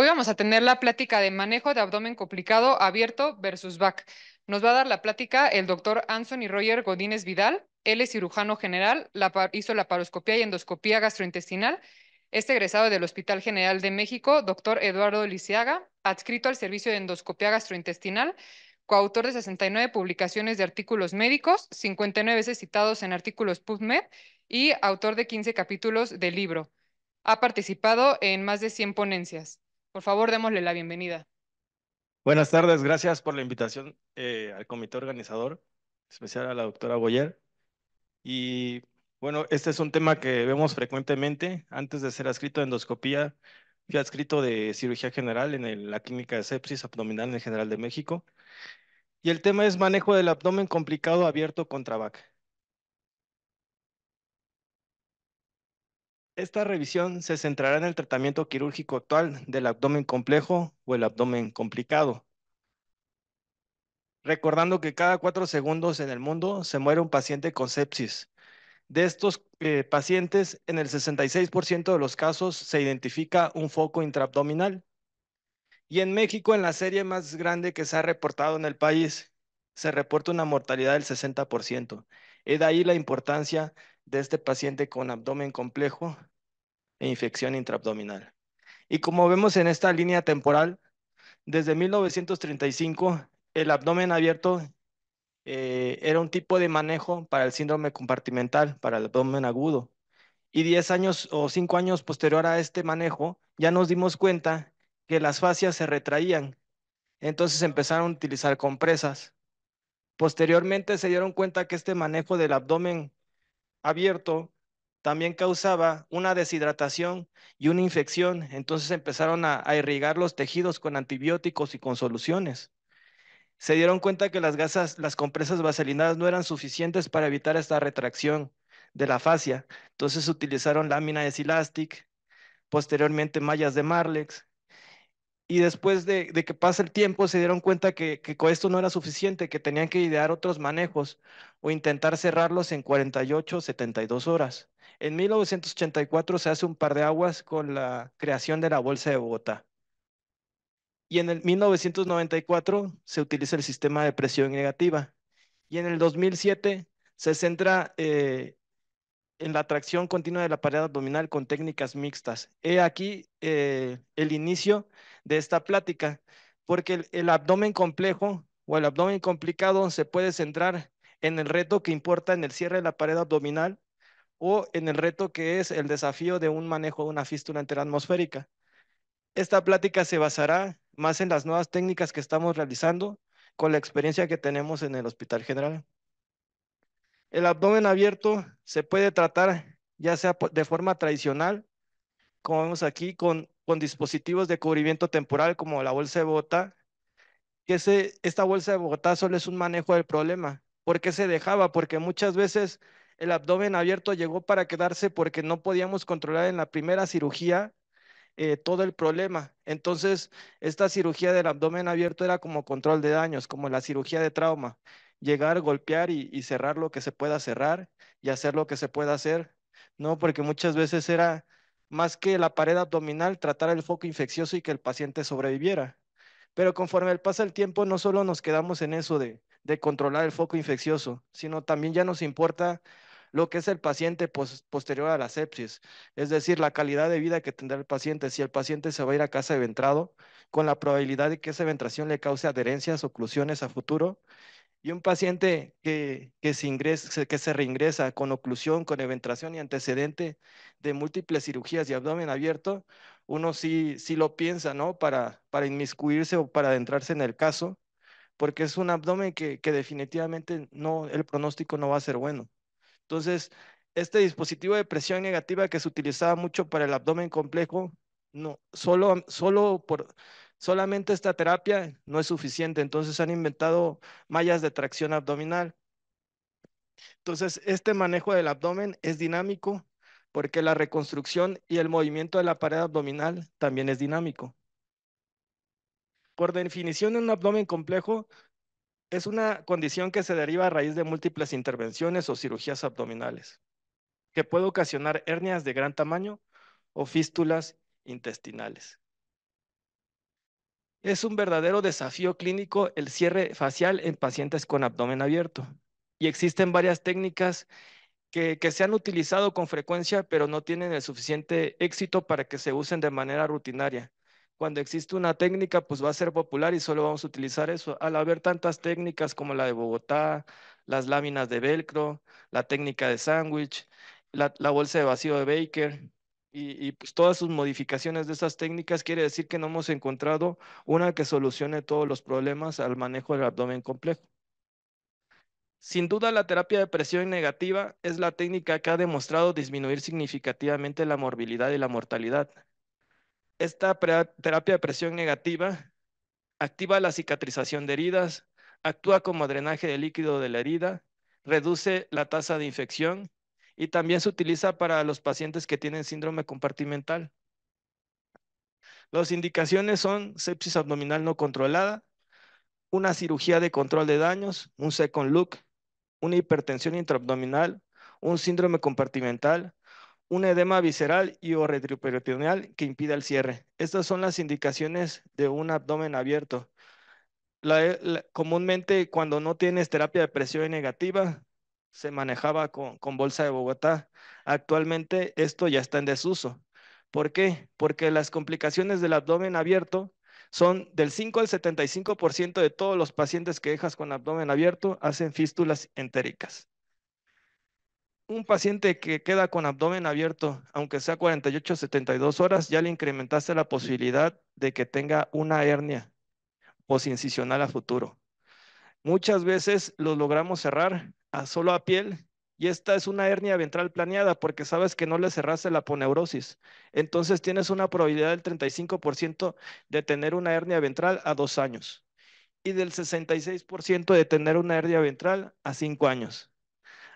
Hoy vamos a tener la plática de manejo de abdomen complicado abierto versus back. Nos va a dar la plática el doctor Anthony Roger Godínez Vidal. Él es cirujano general, hizo la paroscopía y endoscopía gastrointestinal. Es egresado del Hospital General de México, doctor Eduardo Lisiaga, adscrito al servicio de endoscopía gastrointestinal, coautor de 69 publicaciones de artículos médicos, 59 veces citados en artículos PubMed y autor de 15 capítulos del libro. Ha participado en más de 100 ponencias. Por favor, démosle la bienvenida. Buenas tardes, gracias por la invitación eh, al comité organizador, especial a la doctora Boyer. Y bueno, este es un tema que vemos frecuentemente. Antes de ser adscrito a endoscopía, fui adscrito de cirugía general en la clínica de sepsis abdominal en el General de México. Y el tema es manejo del abdomen complicado abierto contra vaca. Esta revisión se centrará en el tratamiento quirúrgico actual del abdomen complejo o el abdomen complicado. Recordando que cada cuatro segundos en el mundo se muere un paciente con sepsis. De estos eh, pacientes, en el 66% de los casos se identifica un foco intraabdominal. Y en México, en la serie más grande que se ha reportado en el país, se reporta una mortalidad del 60%. Es de ahí la importancia de este paciente con abdomen complejo e infección intraabdominal. Y como vemos en esta línea temporal, desde 1935 el abdomen abierto eh, era un tipo de manejo para el síndrome compartimental, para el abdomen agudo. Y 10 años o 5 años posterior a este manejo, ya nos dimos cuenta que las fascias se retraían. Entonces empezaron a utilizar compresas. Posteriormente se dieron cuenta que este manejo del abdomen abierto también causaba una deshidratación y una infección. Entonces empezaron a, irrigar los tejidos con antibióticos y con soluciones. Se dieron cuenta que las gasas, las compresas vaselinadas no eran suficientes para evitar esta retracción de la fascia. Entonces utilizaron lámina de silastic, posteriormente mallas de Marlex, y después de, que pasa el tiempo se dieron cuenta que, que esto no era suficiente, que tenían que idear otros manejos o intentar cerrarlos en 48 72 horas. En 1984 se hace un par de aguas con la creación de la Bolsa de Bogotá. Y en el 1994 se utiliza el sistema de presión negativa. Y en el 2007 se centra eh, en la tracción continua de la pared abdominal con técnicas mixtas. He aquí eh, el inicio de esta plática, porque el, abdomen complejo o el abdomen complicado se puede centrar en el reto que importa en el cierre de la pared abdominal o en el reto que es el desafío de un manejo de una fístula atmosférica. Esta plática se basará más en las nuevas técnicas que estamos realizando con la experiencia que tenemos en el Hospital General. El abdomen abierto se puede tratar ya sea de forma tradicional, como vemos aquí, con, con dispositivos de cubrimiento temporal como la bolsa de Bogotá, que se, esta bolsa de Bogotá solo es un manejo del problema. ¿Por qué se dejaba? Porque muchas veces el abdomen abierto llegó para quedarse porque no podíamos controlar en la primera cirugía eh, todo el problema. Entonces, esta cirugía del abdomen abierto era como control de daños, como la cirugía de trauma llegar, golpear y, cerrar lo que se pueda cerrar y hacer lo que se pueda hacer, ¿no? Porque muchas veces era más que la pared abdominal, tratar el foco infeccioso y que el paciente sobreviviera. Pero conforme pasa el tiempo, no solo nos quedamos en eso de, controlar el foco infeccioso, sino también ya nos importa lo que es el paciente posterior a la sepsis, es decir, la calidad de vida que tendrá el paciente, si el paciente se va a ir a casa de ventrado, con la probabilidad de que esa ventración le cause adherencias, oclusiones a futuro, y un paciente que, que, se ingresa, que se reingresa con oclusión, con eventración y antecedente de múltiples cirugías y abdomen abierto, uno sí, sí lo piensa, ¿no? Para, para inmiscuirse o para adentrarse en el caso, porque es un abdomen que, que definitivamente no, el pronóstico no va a ser bueno. Entonces, este dispositivo de presión negativa que se utilizaba mucho para el abdomen complejo, no, solo, solo por, solamente esta terapia no es suficiente, entonces han inventado mallas de tracción abdominal. Entonces, este manejo del abdomen es dinámico porque la reconstrucción y el movimiento de la pared abdominal también es dinámico. Por definición, un abdomen complejo es una condición que se deriva a raíz de múltiples intervenciones o cirugías abdominales, que puede ocasionar hernias de gran tamaño o fístulas intestinales. Es un verdadero desafío clínico el cierre facial en pacientes con abdomen abierto. Y existen varias técnicas que, se han utilizado con frecuencia, pero no tienen el suficiente éxito para que se usen de manera rutinaria. Cuando existe una técnica, pues va a ser popular y solo vamos a utilizar eso. Al haber tantas técnicas como la de Bogotá, las láminas de velcro, la técnica de sándwich, la, la bolsa de vacío de Baker, y, pues, todas sus modificaciones de esas técnicas quiere decir que no hemos encontrado una que solucione todos los problemas al manejo del abdomen complejo. Sin duda, la terapia de presión negativa es la técnica que ha demostrado disminuir significativamente la morbilidad y la mortalidad. Esta terapia de presión negativa activa la cicatrización de heridas, actúa como drenaje de líquido de la herida, reduce la tasa de infección y también se utiliza para los pacientes que tienen síndrome compartimental. Las indicaciones son sepsis abdominal no controlada, una cirugía de control de daños, un second look, una hipertensión intraabdominal, un síndrome compartimental, un edema visceral y o retroperitoneal que impida el cierre. Estas son las indicaciones de un abdomen abierto. comúnmente cuando no tienes terapia de presión negativa, se manejaba con, Bolsa de Bogotá. Actualmente esto ya está en desuso. ¿Por qué? Porque las complicaciones del abdomen abierto son del 5 al 75% de todos los pacientes que dejas con abdomen abierto hacen fístulas entéricas. Un paciente que queda con abdomen abierto, aunque sea 48 o 72 horas, ya le incrementaste la posibilidad de que tenga una hernia posincisional a futuro. Muchas veces lo logramos cerrar solo a piel y esta es una hernia ventral planeada porque sabes que no le cerraste la poneurosis. Entonces tienes una probabilidad del 35% de tener una hernia ventral a dos años y del 66% de tener una hernia ventral a cinco años.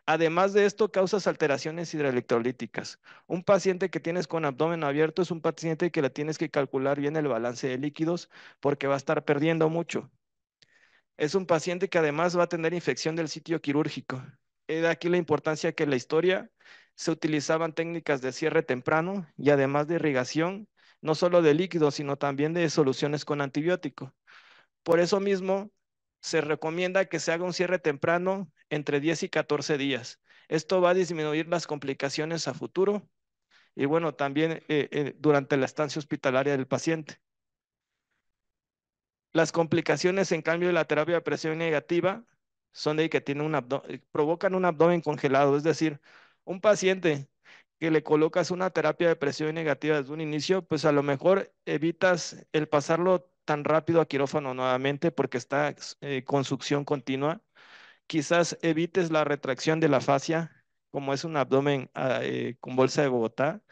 Además de esto, causas alteraciones hidroelectrolíticas. Un paciente que tienes con abdomen abierto es un paciente que le tienes que calcular bien el balance de líquidos porque va a estar perdiendo mucho. Es un paciente que además va a tener infección del sitio quirúrgico. Eh, de aquí la importancia que en la historia se utilizaban técnicas de cierre temprano y además de irrigación, no solo de líquidos, sino también de soluciones con antibiótico. Por eso mismo, se recomienda que se haga un cierre temprano entre 10 y 14 días. Esto va a disminuir las complicaciones a futuro y bueno, también eh, eh, durante la estancia hospitalaria del paciente. Las complicaciones, en cambio, de la terapia de presión negativa son de que tiene un eh, provocan un abdomen congelado. Es decir, un paciente que le colocas una terapia de presión negativa desde un inicio, pues a lo mejor evitas el pasarlo tan rápido a quirófano nuevamente porque está eh, con succión continua. Quizás evites la retracción de la fascia, como es un abdomen ah, eh, con bolsa de Bogotá.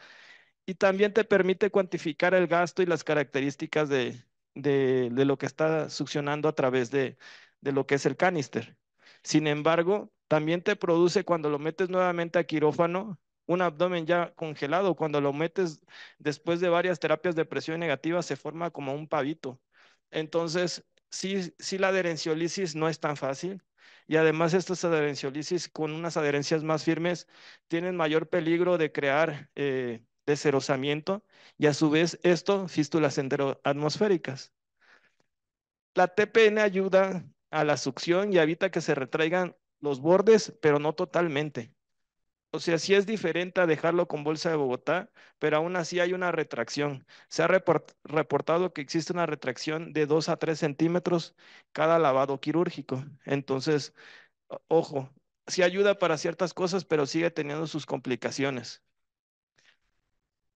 Y también te permite cuantificar el gasto y las características de, de, lo que está succionando a través de, de lo que es el canister. Sin embargo, también te produce cuando lo metes nuevamente a quirófano un abdomen ya congelado. Cuando lo metes después de varias terapias de presión negativa se forma como un pavito. Entonces, sí, sí la adherenciolisis no es tan fácil. Y además estas adherenciolisis con unas adherencias más firmes tienen mayor peligro de crear eh, cerosamiento y a su vez esto fístulas enteroatmosféricas. La TPN ayuda a la succión y evita que se retraigan los bordes, pero no totalmente. O sea, sí es diferente a dejarlo con bolsa de Bogotá, pero aún así hay una retracción. Se ha reportado que existe una retracción de 2 a 3 centímetros cada lavado quirúrgico. Entonces, ojo, sí ayuda para ciertas cosas, pero sigue teniendo sus complicaciones.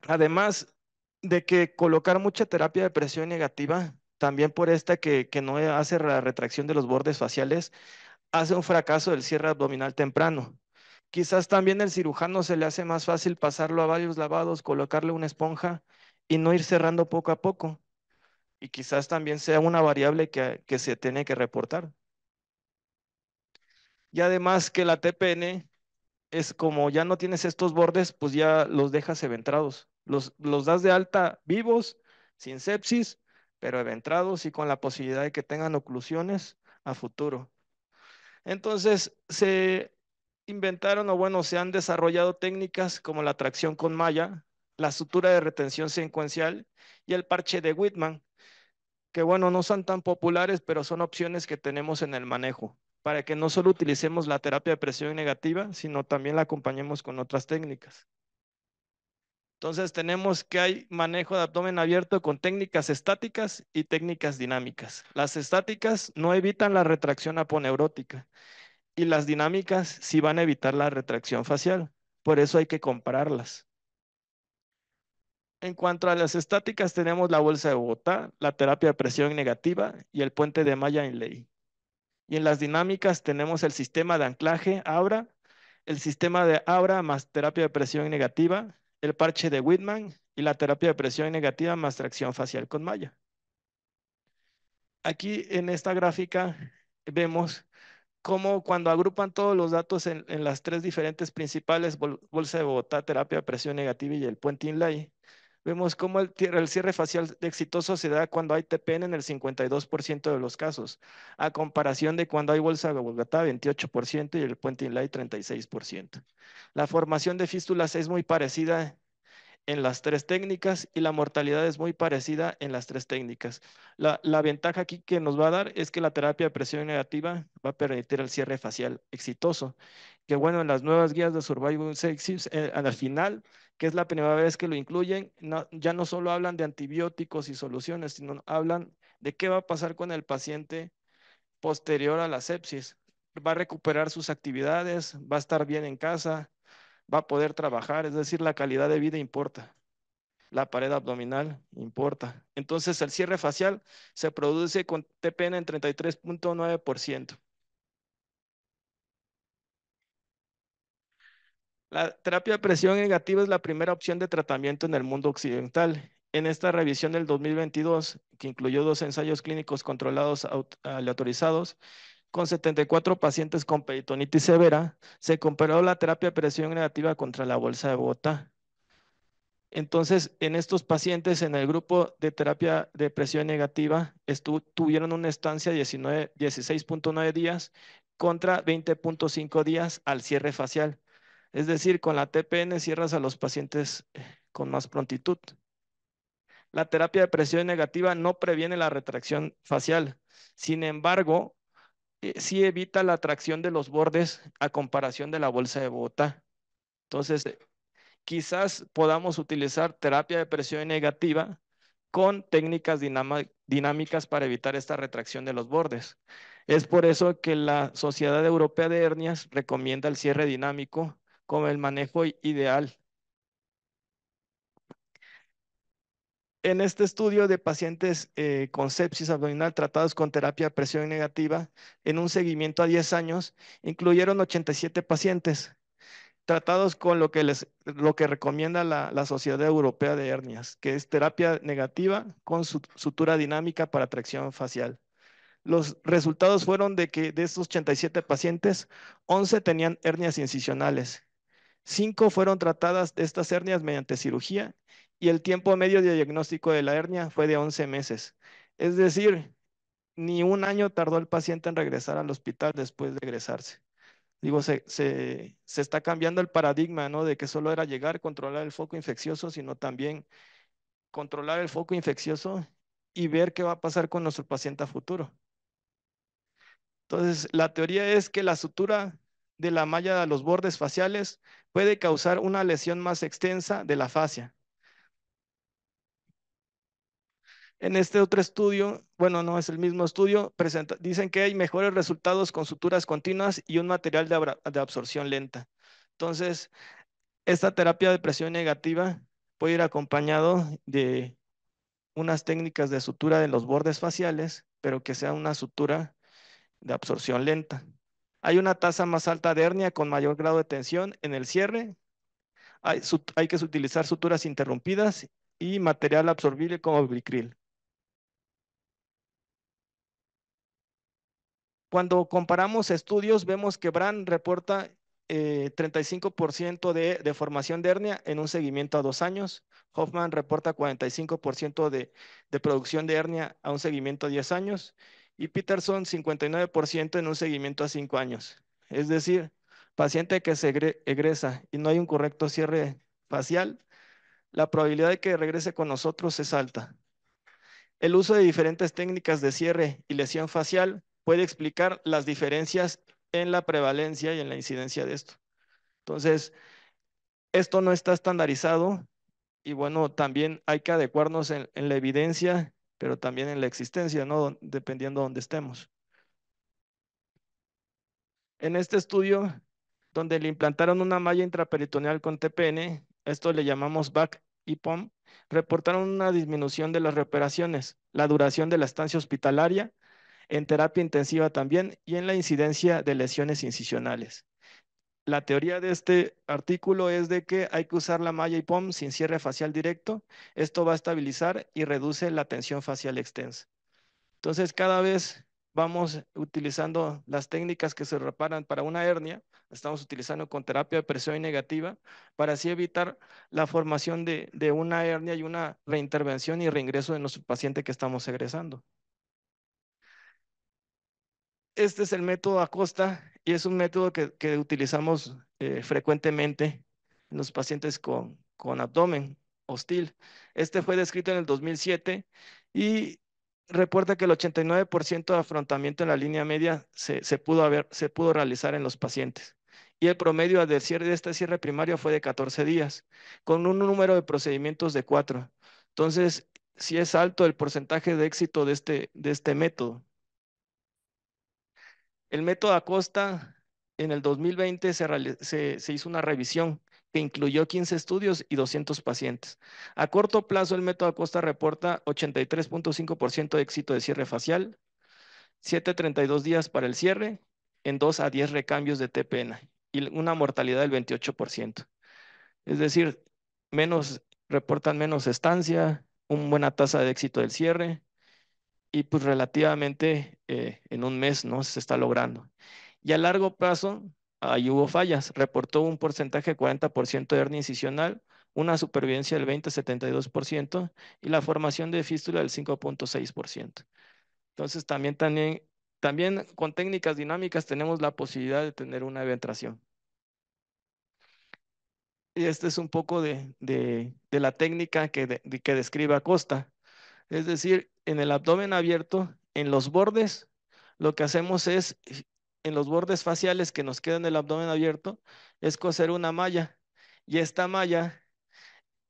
Además de que colocar mucha terapia de presión negativa, también por esta que, no hace la retracción de los bordes faciales, hace un fracaso del cierre abdominal temprano. Quizás también el cirujano se le hace más fácil pasarlo a varios lavados, colocarle una esponja y no ir cerrando poco a poco. Y quizás también sea una variable que, que se tiene que reportar. Y además que la TPN es como ya no tienes estos bordes, pues ya los dejas eventrados. Los, das de alta vivos, sin sepsis, pero eventrados y con la posibilidad de que tengan oclusiones a futuro. Entonces, se inventaron o bueno, se han desarrollado técnicas como la tracción con malla, la sutura de retención secuencial y el parche de Whitman, que bueno, no son tan populares, pero son opciones que tenemos en el manejo, para que no solo utilicemos la terapia de presión negativa, sino también la acompañemos con otras técnicas. Entonces tenemos que hay manejo de abdomen abierto con técnicas estáticas y técnicas dinámicas. Las estáticas no evitan la retracción aponeurótica y las dinámicas sí van a evitar la retracción facial. Por eso hay que compararlas. En cuanto a las estáticas, tenemos la bolsa de Bogotá, la terapia de presión negativa y el puente de en ley. Y en las dinámicas tenemos el sistema de anclaje, ABRA, el sistema de ABRA más terapia de presión negativa el parche de Whitman y la terapia de presión negativa más tracción facial con malla. Aquí en esta gráfica vemos cómo cuando agrupan todos los datos en, las tres diferentes principales, Bolsa de Bogotá, terapia de presión negativa y el puente inlay, Vemos cómo el, cierre facial exitoso se da cuando hay TPN en el 52% de los casos, a comparación de cuando hay bolsa de Bogotá, 28%, y el puente Inlay, 36%. La formación de fístulas es muy parecida en las tres técnicas y la mortalidad es muy parecida en las tres técnicas. La, la, ventaja aquí que nos va a dar es que la terapia de presión negativa va a permitir el cierre facial exitoso, que bueno, en las nuevas guías de Survival Sexis, eh, al final que es la primera vez que lo incluyen, ya no solo hablan de antibióticos y soluciones, sino hablan de qué va a pasar con el paciente posterior a la sepsis. Va a recuperar sus actividades, va a estar bien en casa, va a poder trabajar, es decir, la calidad de vida importa. La pared abdominal importa. Entonces, el cierre facial se produce con TPN en 33.9%. La terapia de presión negativa es la primera opción de tratamiento en el mundo occidental. En esta revisión del 2022, que incluyó dos ensayos clínicos controlados aleatorizados, con 74 pacientes con peritonitis severa, se comparó la terapia de presión negativa contra la bolsa de Bogotá. Entonces, en estos pacientes, en el grupo de terapia de presión negativa, tuvieron una estancia de 16.9 días contra 20.5 días al cierre facial es decir, con la TPN cierras a los pacientes eh, con más prontitud. La terapia de presión negativa no previene la retracción facial. Sin embargo, eh, sí evita la atracción de los bordes a comparación de la bolsa de bota. Entonces, eh, quizás podamos utilizar terapia de presión negativa con técnicas dinámicas para evitar esta retracción de los bordes. Es por eso que la Sociedad Europea de Hernias recomienda el cierre dinámico con el manejo ideal. En este estudio de pacientes eh, con sepsis abdominal tratados con terapia de presión negativa, en un seguimiento a 10 años, incluyeron 87 pacientes tratados con lo que, lo que recomienda la, la, Sociedad Europea de Hernias, que es terapia negativa con sutura dinámica para tracción facial. Los resultados fueron de que de estos 87 pacientes, 11 tenían hernias incisionales Cinco fueron tratadas estas hernias mediante cirugía y el tiempo medio de diagnóstico de la hernia fue de 11 meses. Es decir, ni un año tardó el paciente en regresar al hospital después de regresarse. Digo, se, se, está cambiando el paradigma, ¿no? De que solo era llegar, controlar el foco infeccioso, sino también controlar el foco infeccioso y ver qué va a pasar con nuestro paciente a futuro. Entonces, la teoría es que la sutura de la malla de los bordes faciales puede causar una lesión más extensa de la fascia. En este otro estudio, bueno, no es el mismo estudio, dicen que hay mejores resultados con suturas continuas y un material de, de absorción lenta. Entonces, esta terapia de presión negativa puede ir acompañado de unas técnicas de sutura de los bordes faciales, pero que sea una sutura de absorción lenta. Hay una tasa más alta de hernia con mayor grado de tensión en el cierre. Hay, que utilizar suturas interrumpidas y material absorbible como glicril. Cuando comparamos estudios, vemos que Brand reporta 35% eh, de, deformación formación de hernia en un seguimiento a dos años. Hoffman reporta 45% de, producción de hernia a un seguimiento a 10 años y Peterson 59% en un seguimiento a 5 años. Es decir, paciente que se egresa y no hay un correcto cierre facial, la probabilidad de que regrese con nosotros es alta. El uso de diferentes técnicas de cierre y lesión facial puede explicar las diferencias en la prevalencia y en la incidencia de esto. Entonces, esto no está estandarizado y bueno, también hay que adecuarnos en, en la evidencia pero también en la existencia, ¿no? Dependiendo de donde estemos. En este estudio, donde le implantaron una malla intraperitoneal con TPN, esto le llamamos VAC y POM, reportaron una disminución de las reoperaciones, la duración de la estancia hospitalaria, en terapia intensiva también y en la incidencia de lesiones incisionales la teoría de este artículo es de que hay que usar la malla y POM sin cierre facial directo. Esto va a estabilizar y reduce la tensión facial extensa. Entonces, cada vez vamos utilizando las técnicas que se reparan para una hernia, estamos utilizando con terapia de presión y negativa, para así evitar la formación de, de una hernia y una reintervención y reingreso de nuestro paciente que estamos egresando este es el método Acosta y es un método que, utilizamos eh, frecuentemente en los pacientes con, abdomen hostil. Este fue descrito en el 2007 y reporta que el 89% de afrontamiento en la línea media se, pudo realizar en los pacientes. Y el promedio del cierre de este cierre primario fue de 14 días, con un número de procedimientos de 4. Entonces, sí es alto el porcentaje de éxito de este, de este método. El método Acosta en el 2020 se, se, hizo una revisión que incluyó 15 estudios y 200 pacientes. A corto plazo, el método Acosta reporta 83.5% de éxito de cierre facial, 7.32 días para el cierre, en 2 a 10 recambios de TPN y una mortalidad del 28%. Es decir, menos, reportan menos estancia, una buena tasa de éxito del cierre, y pues relativamente eh, en un mes no se está logrando. Y a largo plazo, ahí hubo fallas. Reportó un porcentaje de 40% de hernia incisional, una supervivencia del 20-72% y la formación de fístula del 5.6%. Entonces también, también, con técnicas dinámicas tenemos la posibilidad de tener una eventración. Y este es un poco de, la técnica que, que describe Acosta es decir, en el abdomen abierto, en los bordes, lo que hacemos es, eh, en los bordes faciales que nos quedan el abdomen abierto, es coser una malla. Y esta malla,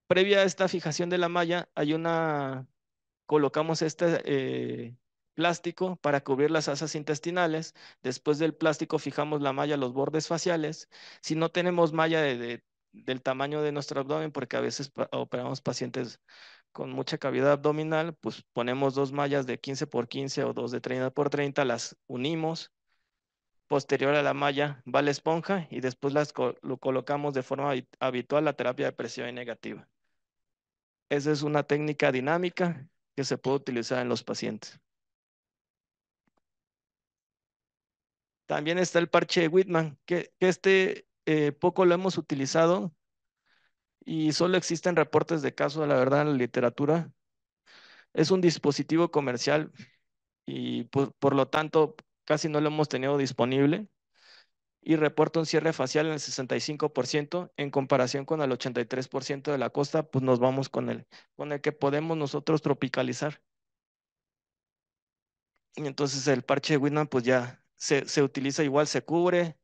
previa a esta fijación de la malla, hay una, colocamos este eh, plástico para cubrir las asas intestinales. Después del plástico fijamos la malla a los bordes faciales. Si no tenemos malla del tamaño de nuestro abdomen, porque a veces operamos pacientes con mucha cavidad abdominal, pues ponemos dos mallas de 15 por 15 o dos de 30 por 30, las unimos. Posterior a la malla va la esponja y después las lo colocamos de forma habitual la terapia de presión negativa. Esa es una técnica dinámica que se puede utilizar en los pacientes. También está el parche de Whitman, que, este eh, poco lo hemos utilizado y solo existen reportes de casos, de la verdad en la literatura. Es un dispositivo comercial y pues, por, lo tanto casi no lo hemos tenido disponible y reporta un cierre facial en el 65% en comparación con el 83% de la costa, pues nos vamos con el, con el que podemos nosotros tropicalizar. Y entonces el parche de Whitman pues ya se, utiliza igual, se cubre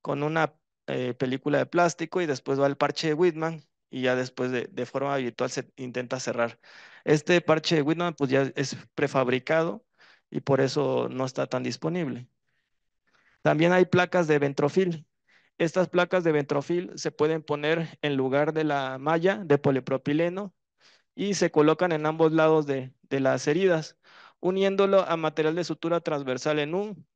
con una eh, película de plástico y después va el parche de Whitman y ya después de, forma habitual se intenta cerrar. Este parche de Whitman pues ya es prefabricado y por eso no está tan disponible. También hay placas de ventrofil. Estas placas de ventrofil se pueden poner en lugar de la malla de polipropileno y se colocan en ambos lados de las heridas, uniéndolo a material de sutura transversal en un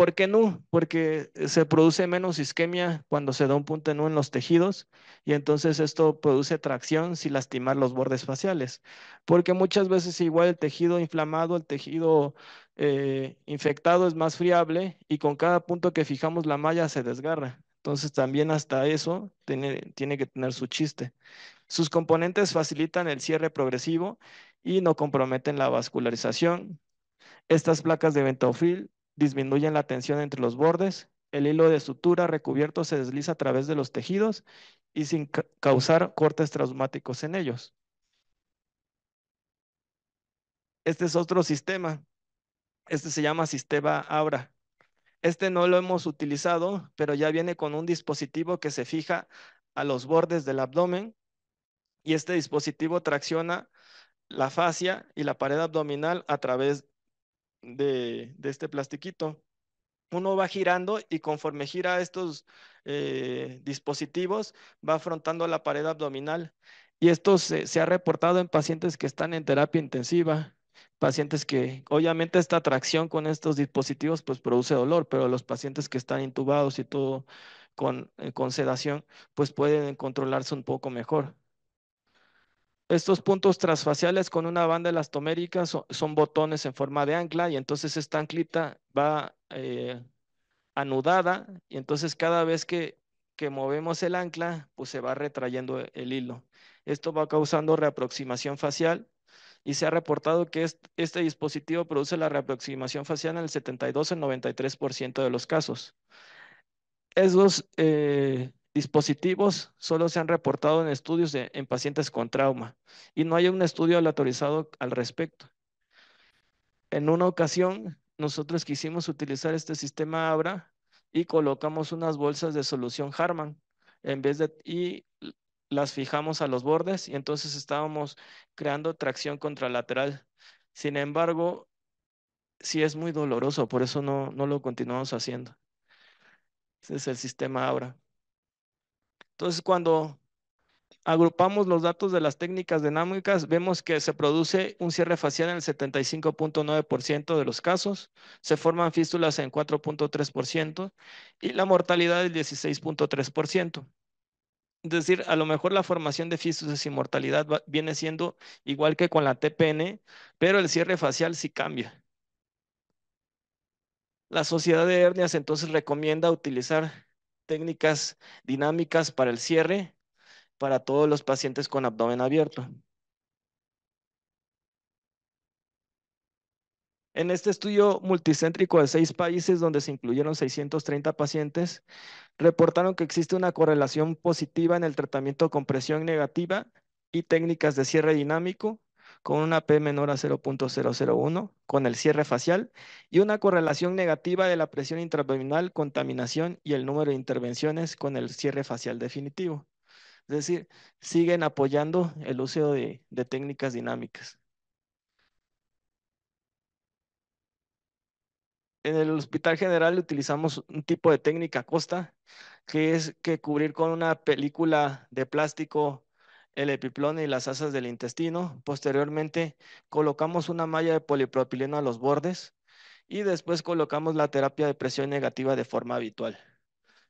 ¿Por qué no? Porque se produce menos isquemia cuando se da un punto en en los tejidos y entonces esto produce tracción sin lastimar los bordes faciales. Porque muchas veces igual el tejido inflamado, el tejido eh, infectado es más friable y con cada punto que fijamos la malla se desgarra. Entonces también hasta eso tiene, tiene que tener su chiste. Sus componentes facilitan el cierre progresivo y no comprometen la vascularización. Estas placas de ventofil disminuyen la tensión entre los bordes, el hilo de sutura recubierto se desliza a través de los tejidos y sin causar cortes traumáticos en ellos. Este es otro sistema. Este se llama sistema Abra. Este no lo hemos utilizado, pero ya viene con un dispositivo que se fija a los bordes del abdomen y este dispositivo tracciona la fascia y la pared abdominal a través de, este plastiquito. Uno va girando y conforme gira estos eh, dispositivos va afrontando la pared abdominal. Y esto se, ha reportado en pacientes que están en terapia intensiva, pacientes que obviamente esta atracción con estos dispositivos pues produce dolor, pero los pacientes que están intubados y todo con, eh, con sedación pues pueden controlarse un poco mejor. Estos puntos transfaciales con una banda elastomérica son, botones en forma de ancla y entonces esta anclita va eh, anudada y entonces cada vez que, movemos el ancla, pues se va retrayendo el hilo. Esto va causando reaproximación facial y se ha reportado que este, dispositivo produce la reaproximación facial en el 72 al 93% de los casos. Esos eh, dispositivos solo se han reportado en estudios en pacientes con trauma y no hay un estudio aleatorizado al respecto. En una ocasión, nosotros quisimos utilizar este sistema ABRA y colocamos unas bolsas de solución Harman en vez de, y las fijamos a los bordes y entonces estábamos creando tracción contralateral. Sin embargo, sí es muy doloroso, por eso no, no lo continuamos haciendo. Ese es el sistema ABRA. Entonces, cuando agrupamos los datos de las técnicas dinámicas, vemos que se produce un cierre facial en el 75.9% de los casos, se forman fístulas en 4.3% y la mortalidad del 16.3%. Es decir, a lo mejor la formación de fístulas y mortalidad viene siendo igual que con la TPN, pero el cierre facial sí cambia. La Sociedad de Hernias entonces recomienda utilizar técnicas dinámicas para el cierre para todos los pacientes con abdomen abierto. En este estudio multicéntrico de seis países, donde se incluyeron 630 pacientes, reportaron que existe una correlación positiva en el tratamiento con presión negativa y técnicas de cierre dinámico con una P menor a 0.001, con el cierre facial y una correlación negativa de la presión intraabdominal, contaminación y el número de intervenciones con el cierre facial definitivo. Es decir, siguen apoyando el uso de, de técnicas dinámicas. En el Hospital General utilizamos un tipo de técnica costa, que es que cubrir con una película de plástico el epiplón y las asas del intestino. Posteriormente, colocamos una malla de polipropileno a los bordes y después colocamos la terapia de presión negativa de forma habitual.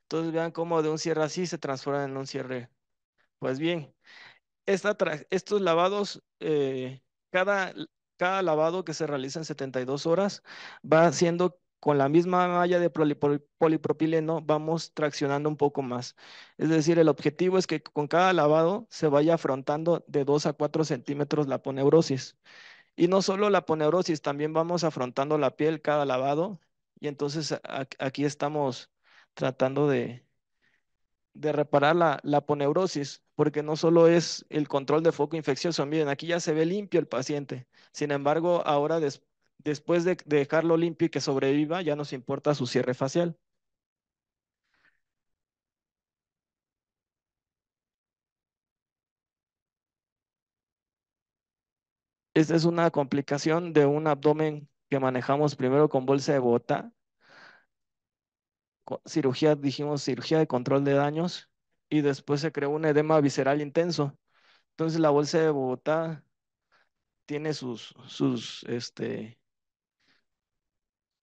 Entonces vean cómo de un cierre así se transforma en un cierre. Pues bien, estos lavados, eh, cada, cada lavado que se realiza en 72 horas va haciendo con la misma malla de polipropileno vamos traccionando un poco más. Es decir, el objetivo es que con cada lavado se vaya afrontando de 2 a 4 centímetros la poneurosis. Y no solo la poneurosis, también vamos afrontando la piel cada lavado. Y entonces aquí estamos tratando de, de reparar la, la poneurosis, porque no solo es el control de foco infeccioso, miren, aquí ya se ve limpio el paciente. Sin embargo, ahora después después de, dejarlo limpio y que sobreviva, ya nos importa su cierre facial. Esta es una complicación de un abdomen que manejamos primero con bolsa de bota, cirugía, dijimos cirugía de control de daños, y después se creó un edema visceral intenso. Entonces la bolsa de Bogotá tiene sus, sus este,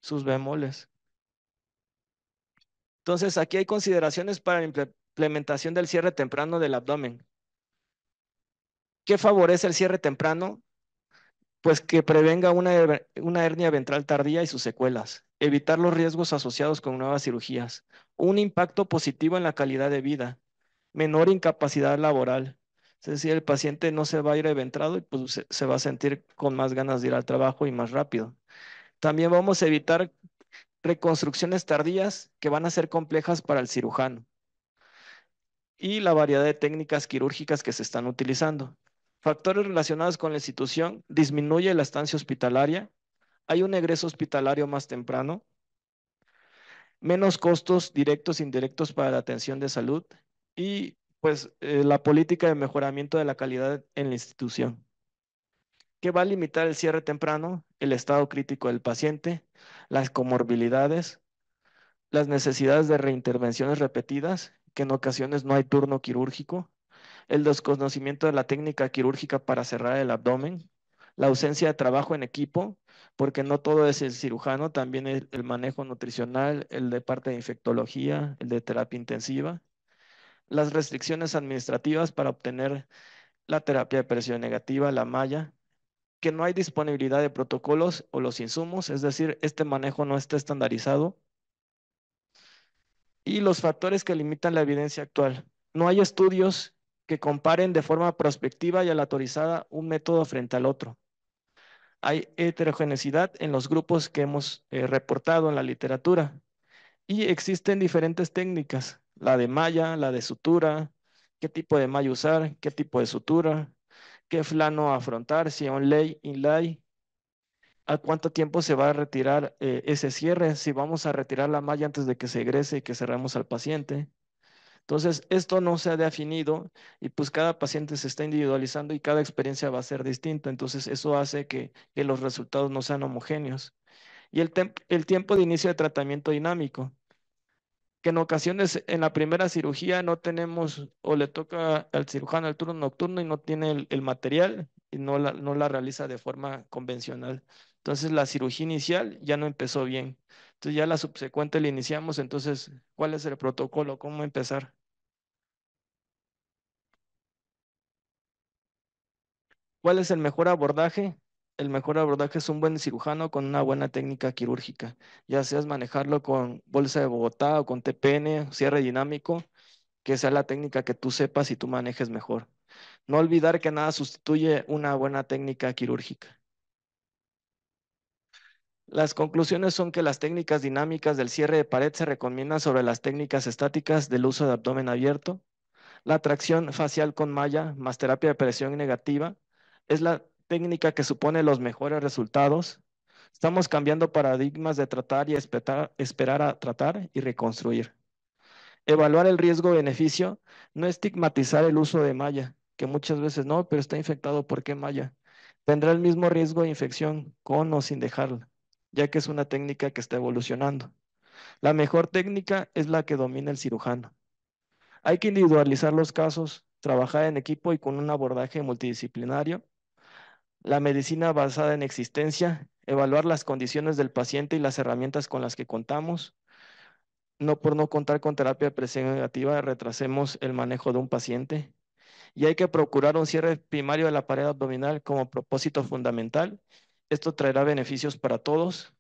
sus bemoles. Entonces, aquí hay consideraciones para la implementación del cierre temprano del abdomen. ¿Qué favorece el cierre temprano? Pues que prevenga una, hernia ventral tardía y sus secuelas, evitar los riesgos asociados con nuevas cirugías, un impacto positivo en la calidad de vida, menor incapacidad laboral. Es decir, el paciente no se va a ir eventrado y pues, se va a sentir con más ganas de ir al trabajo y más rápido. También vamos a evitar reconstrucciones tardías que van a ser complejas para el cirujano y la variedad de técnicas quirúrgicas que se están utilizando. Factores relacionados con la institución, disminuye la estancia hospitalaria, hay un egreso hospitalario más temprano, menos costos directos e indirectos para la atención de salud y pues eh, la política de mejoramiento de la calidad en la institución que va a limitar el cierre temprano, el estado crítico del paciente, las comorbilidades, las necesidades de reintervenciones repetidas, que en ocasiones no hay turno quirúrgico, el desconocimiento de la técnica quirúrgica para cerrar el abdomen, la ausencia de trabajo en equipo, porque no todo es el cirujano, también el, el manejo nutricional, el de parte de infectología, el de terapia intensiva, las restricciones administrativas para obtener la terapia de presión negativa, la malla, que no hay disponibilidad de protocolos o los insumos, es decir, este manejo no está estandarizado. Y los factores que limitan la evidencia actual. No hay estudios que comparen de forma prospectiva y aleatorizada un método frente al otro. Hay heterogeneidad en los grupos que hemos eh, reportado en la literatura. Y existen diferentes técnicas, la de malla, la de sutura, qué tipo de malla usar, qué tipo de sutura, qué flano afrontar, si on-lay, in-lay, a cuánto tiempo se va a retirar eh, ese cierre, si vamos a retirar la malla antes de que se egrese y que cerremos al paciente. Entonces, esto no se ha definido y pues cada paciente se está individualizando y cada experiencia va a ser distinta. Entonces, eso hace que, los resultados no sean homogéneos. Y el tiempo de inicio de tratamiento dinámico que en ocasiones en la primera cirugía no tenemos o le toca al cirujano el turno nocturno y no tiene el, material y no la, no la realiza de forma convencional. Entonces la cirugía inicial ya no empezó bien. Entonces ya la subsecuente la iniciamos. Entonces, ¿cuál es el protocolo? ¿Cómo empezar? ¿Cuál es el mejor abordaje? el mejor abordaje es un buen cirujano con una buena técnica quirúrgica, ya sea manejarlo con bolsa de Bogotá o con TPN, cierre dinámico, que sea la técnica que tú sepas y tú manejes mejor. No olvidar que nada sustituye una buena técnica quirúrgica. Las conclusiones son que las técnicas dinámicas del cierre de pared se recomiendan sobre las técnicas estáticas del uso de abdomen abierto. La tracción facial con malla más terapia de presión negativa es la técnica que supone los mejores resultados. Estamos cambiando paradigmas de tratar y esperar, a tratar y reconstruir. Evaluar el riesgo-beneficio, no estigmatizar el uso de malla, que muchas veces no, pero está infectado, ¿por qué malla? Tendrá el mismo riesgo de infección con o sin dejarla, ya que es una técnica que está evolucionando. La mejor técnica es la que domina el cirujano. Hay que individualizar los casos, trabajar en equipo y con un abordaje multidisciplinario la medicina basada en existencia, evaluar las condiciones del paciente y las herramientas con las que contamos. No por no contar con terapia de presión negativa, retrasemos el manejo de un paciente. Y hay que procurar un cierre primario de la pared abdominal como propósito fundamental. Esto traerá beneficios para todos.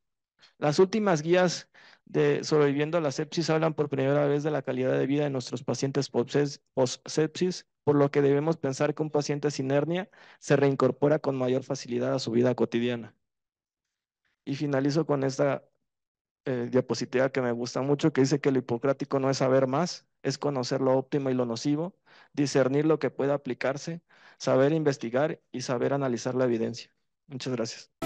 Las últimas guías de sobreviviendo a la sepsis hablan por primera vez de la calidad de vida de nuestros pacientes post-sepsis, por lo que debemos pensar que un paciente sin hernia se reincorpora con mayor facilidad a su vida cotidiana. Y finalizo con esta eh, diapositiva que me gusta mucho, que dice que lo hipocrático no es saber más, es conocer lo óptimo y lo nocivo, discernir lo que puede aplicarse, saber investigar y saber analizar la evidencia. Muchas gracias.